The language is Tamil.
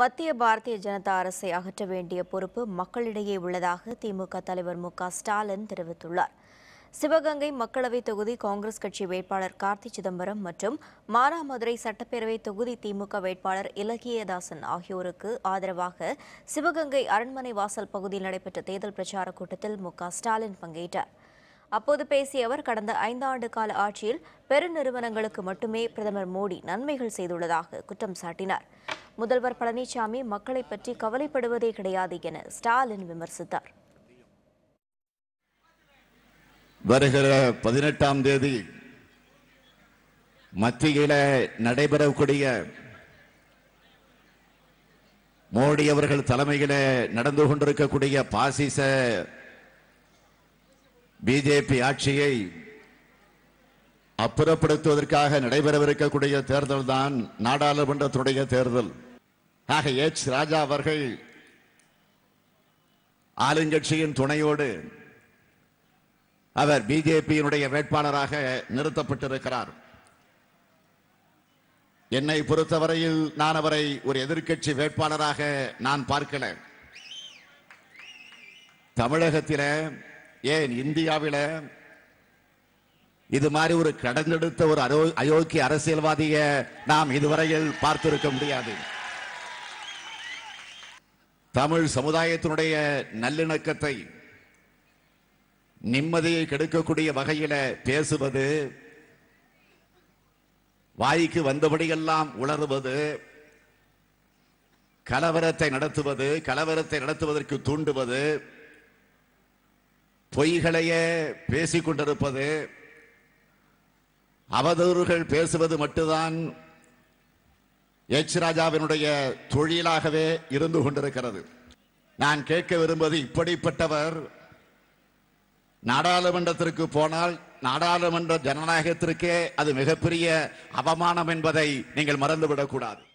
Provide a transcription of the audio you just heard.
மத்திய பாரதிய ஜனதா அரசை அகற்ற வேண்டிய பொறுப்பு மக்களிடையே உள்ளதாக திமுக தலைவர் மு ஸ்டாலின் தெரிவித்துள்ளார் சிவகங்கை மக்களவைத் தொகுதி காங்கிரஸ் கட்சி வேட்பாளர் கார்த்தி சிதம்பரம் மற்றும் மானாமதுரை சட்டப்பேரவை தொகுதி திமுக வேட்பாளர் இலகியதாசன் ஆகியோருக்கு ஆதரவாக சிவகங்கை அரண்மனை வாசல் பகுதியில் நடைபெற்ற தேர்தல் பிரச்சாரக் கூட்டத்தில் மு ஸ்டாலின் பங்கேற்றார் அப்போது பேசிய அவர் கடந்த ஐந்தாண்டு கால ஆட்சியில் பெருநிறுவனங்களுக்கு மட்டுமே பிரதமர் மோடி நன்மைகள் செய்துள்ளதாக குற்றம் சாட்டினார் முதல்வர் பழனிசாமி மக்களை பற்றி கவலைப்படுவதே கிடையாது என ஸ்டாலின் விமர்சித்தார் வருகிற பதினெட்டாம் தேதி மத்தியில நடைபெறக்கூடிய மோடி அவர்கள் தலைமையில நடந்து கொண்டிருக்கக்கூடிய பாசிச பிஜேபி ஆட்சியை அப்புறப்படுத்துவதற்காக நடைபெறவிருக்கக்கூடிய தேர்தல் தான் நாடாளுமன்றத்துடைய தேர்தல் ஆக எச் ராஜா அவர்கள் ஆளுங்கட்சியின் துணையோடு அவர் பிஜேபியினுடைய வேட்பாளராக நிறுத்தப்பட்டிருக்கிறார் என்னை பொறுத்தவரையில் நான் அவரை ஒரு எதிர்கட்சி வேட்பாளராக நான் பார்க்கல தமிழகத்தில் ஏன் இந்தியாவில் இது மாதிரி ஒரு கடந்தெடுத்த ஒரு அயோக்கிய அரசியல்வாதியை நாம் இதுவரையில் பார்த்திருக்க முடியாது தமிழ் சமுதாயத்தினுடைய நல்லிணக்கத்தை நிம்மதியை கெடுக்கக்கூடிய வகையில பேசுவது வாய்க்கு வந்தபடியெல்லாம் உளறுவது கலவரத்தை நடத்துவது கலவரத்தை நடத்துவதற்கு தூண்டுவது பொய்களையே பேசிக்கொண்டிருப்பது அவதூறுகள் பேசுவது மட்டும்தான் எச் ராஜாவினுடைய தொழிலாகவே இருந்து கொண்டிருக்கிறது நான் கேட்க விரும்புவது இப்படிப்பட்டவர் நாடாளுமன்றத்திற்கு போனால் நாடாளுமன்ற ஜனநாயகத்திற்கே அது மிகப்பெரிய அவமானம் என்பதை நீங்கள் மறந்துவிடக்கூடாது